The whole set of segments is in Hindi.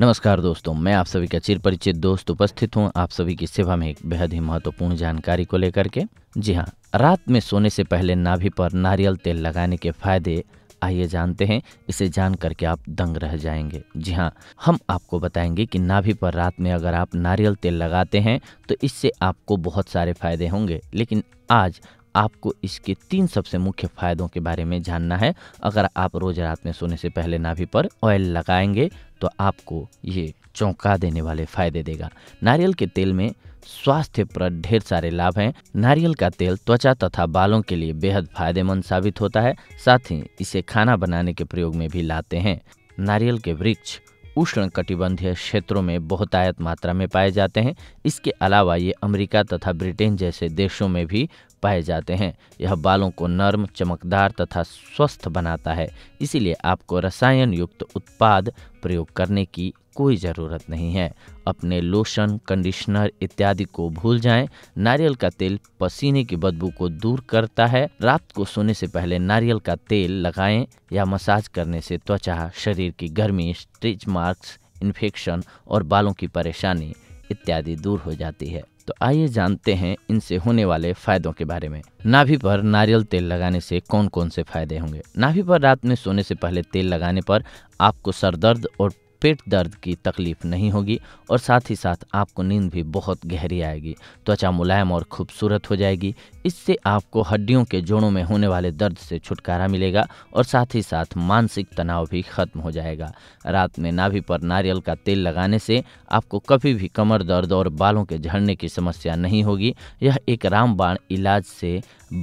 नमस्कार दोस्तों मैं आप सभी का चिर परिचित दोस्त उपस्थित हूँ आप सभी की सेवा में एक बेहद ही महत्वपूर्ण जानकारी को लेकर के जी हाँ रात में सोने से पहले नाभि पर नारियल तेल लगाने के फायदे आइए जानते हैं इसे जान करके आप दंग रह जाएंगे जी हाँ हम आपको बताएंगे कि नाभि पर रात में अगर आप नारियल तेल लगाते हैं तो इससे आपको बहुत सारे फायदे होंगे लेकिन आज आपको इसके तीन सबसे मुख्य फायदों के बारे में जानना है अगर आप रोज रात में सोने से पहले नाभि पर ऑयल लगाएंगे तो आपको ये चौंका देने वाले फायदे देगा नारियल के तेल में स्वास्थ्य पर ढेर सारे लाभ हैं नारियल का तेल त्वचा तथा बालों के लिए बेहद फायदेमंद साबित होता है साथ ही इसे खाना बनाने के प्रयोग में भी लाते हैं नारियल के वृक्ष उष्ण कटिबंधीय क्षेत्रों में बहुतायत मात्रा में पाए जाते हैं इसके अलावा ये अमेरिका तथा ब्रिटेन जैसे देशों में भी पाए जाते हैं यह बालों को नर्म चमकदार तथा स्वस्थ बनाता है इसीलिए आपको रसायन युक्त उत्पाद प्रयोग करने की कोई ज़रूरत नहीं है अपने लोशन कंडीशनर इत्यादि को भूल जाएं। नारियल का तेल पसीने की बदबू को दूर करता है रात को सोने से पहले नारियल का तेल लगाएं या मसाज करने से त्वचा शरीर की गर्मी स्ट्रिच मार्क्स इन्फेक्शन और बालों की परेशानी इत्यादि दूर हो जाती है तो आइए जानते हैं इनसे होने वाले फायदों के बारे में नाभि पर नारियल तेल लगाने से कौन कौन से फायदे होंगे नाभि पर रात में सोने से पहले तेल लगाने पर आपको सर दर्द और पेट दर्द की तकलीफ नहीं होगी और साथ ही साथ आपको नींद भी बहुत गहरी आएगी त्वचा मुलायम और खूबसूरत हो जाएगी इससे आपको हड्डियों के जोड़ों में होने वाले दर्द से छुटकारा मिलेगा और साथ ही साथ मानसिक तनाव भी खत्म हो जाएगा रात में नाभि पर नारियल का तेल लगाने से आपको कभी भी कमर दर्द और बालों के झड़ने की समस्या नहीं होगी यह एक रामबाण इलाज से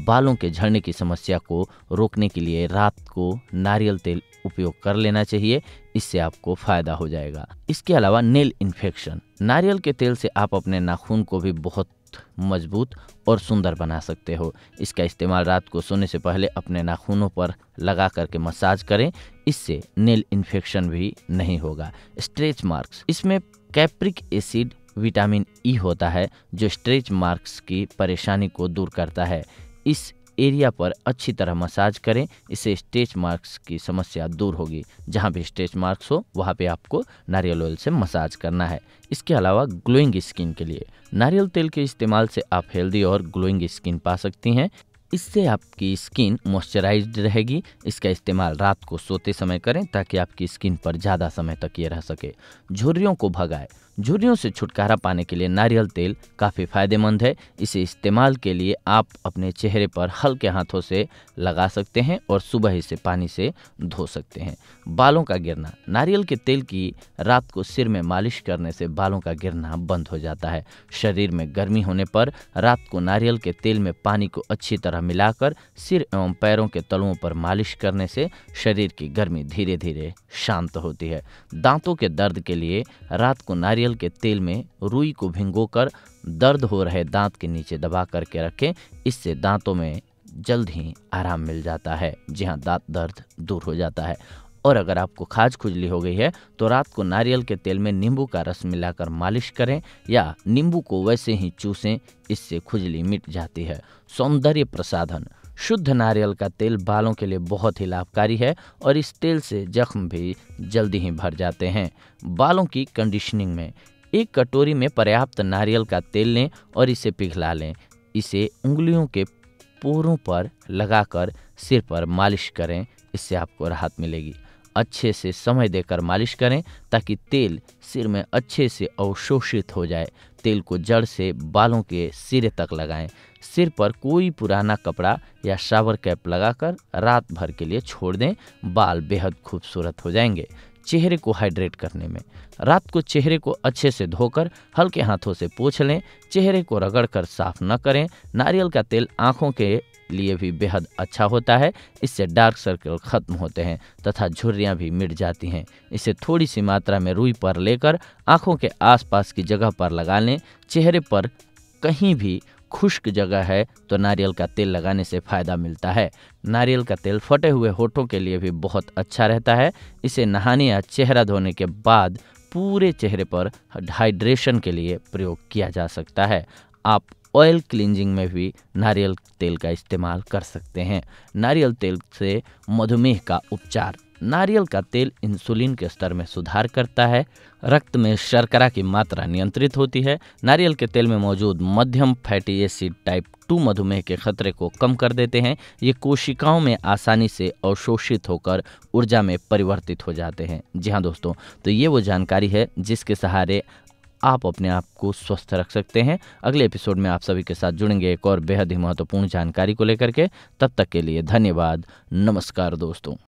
बालों के झड़ने की समस्या को रोकने के लिए रात को नारियल तेल उपयोग कर लेना चाहिए इससे आपको फ़ायदा हो जाएगा इसके अलावा नेल इन्फेक्शन नारियल के तेल से आप अपने नाखून को भी बहुत मजबूत और सुंदर बना सकते हो इसका इस्तेमाल रात को सोने से पहले अपने नाखूनों पर लगा करके मसाज करें इससे नेल इन्फेक्शन भी नहीं होगा स्ट्रेच मार्क्स इसमें कैप्रिक एसिड विटामिन ई होता है जो स्ट्रेच मार्क्स की परेशानी को दूर करता है इस एरिया पर अच्छी तरह मसाज करें इससे स्टेच मार्क्स की समस्या दूर होगी जहाँ भी स्टेच मार्क्स हो वहाँ पे आपको नारियल ऑयल से मसाज करना है इसके अलावा ग्लोइंग स्किन के लिए नारियल तेल के इस्तेमाल से आप हेल्दी और ग्लोइंग स्किन पा सकती हैं इससे आपकी स्किन मॉइस्चराइज रहेगी इसका इस्तेमाल रात को सोते समय करें ताकि आपकी स्किन पर ज़्यादा समय तक ये रह सके झुर्रियों को भगाए झुर्रियों से छुटकारा पाने के लिए नारियल तेल काफ़ी फायदेमंद है इसे इस्तेमाल के लिए आप अपने चेहरे पर हल्के हाथों से लगा सकते हैं और सुबह इसे पानी से धो सकते हैं बालों का गिरना नारियल के तेल की रात को सिर में मालिश करने से बालों का गिरना बंद हो जाता है शरीर में गर्मी होने पर रात को नारियल के तेल में पानी को अच्छी तरह मिलाकर सिर एवं पैरों के तलुओं पर मालिश करने से शरीर की गर्मी धीरे धीरे शांत होती है दांतों के दर्द के लिए रात को नारियल नारियल के तेल में रुई को भिंगोकर दर्द हो रहे दांत के नीचे दबा करके रखें इससे दांतों में जल्द ही आराम मिल जाता है जी हाँ दांत दर्द दूर हो जाता है और अगर आपको खाज खुजली हो गई है तो रात को नारियल के तेल में नींबू का रस मिलाकर मालिश करें या नींबू को वैसे ही चूसें इससे खुजली मिट जाती है सौंदर्य प्रसाधन शुद्ध नारियल का तेल बालों के लिए बहुत ही लाभकारी है और इस तेल से जख्म भी जल्दी ही भर जाते हैं बालों की कंडीशनिंग में एक कटोरी में पर्याप्त नारियल का तेल लें और इसे पिघला लें इसे उंगलियों के पोरों पर लगाकर सिर पर मालिश करें इससे आपको राहत मिलेगी अच्छे से समय देकर मालिश करें ताकि तेल सिर में अच्छे से अवशोषित हो जाए तेल को जड़ से बालों के सिरे तक लगाएं सिर पर कोई पुराना कपड़ा या शावर कैप लगाकर रात भर के लिए छोड़ दें बाल बेहद खूबसूरत हो जाएंगे चेहरे को हाइड्रेट करने में रात को चेहरे को अच्छे से धोकर हल्के हाथों से पोछ लें चेहरे को रगड़ कर साफ न करें नारियल का तेल आँखों के लिए भी बेहद अच्छा होता है इससे डार्क सर्कल खत्म होते हैं तथा झुर्रियाँ भी मिट जाती हैं इसे थोड़ी सी मात्रा में रुई पर लेकर आँखों के आसपास की जगह पर लगा लें चेहरे पर कहीं भी खुश्क जगह है तो नारियल का तेल लगाने से फ़ायदा मिलता है नारियल का तेल फटे हुए होठों के लिए भी बहुत अच्छा रहता है इसे नहाने या चेहरा धोने के बाद पूरे चेहरे पर हाइड्रेशन के लिए प्रयोग किया जा सकता है आप ऑयल क्लिनजिंग में भी नारियल तेल का इस्तेमाल कर सकते हैं नारियल तेल से मधुमेह का उपचार नारियल का तेल इंसुलिन के स्तर में सुधार करता है रक्त में शर्करा की मात्रा नियंत्रित होती है नारियल के तेल में मौजूद मध्यम फैटी एसिड टाइप टू मधुमेह के खतरे को कम कर देते हैं ये कोशिकाओं में आसानी से अवशोषित होकर ऊर्जा में परिवर्तित हो जाते हैं जी हाँ दोस्तों तो ये वो जानकारी है जिसके सहारे आप अपने आप को स्वस्थ रख सकते हैं अगले एपिसोड में आप सभी के साथ जुड़ेंगे एक और बेहद ही महत्वपूर्ण जानकारी को लेकर के तब तक के लिए धन्यवाद नमस्कार दोस्तों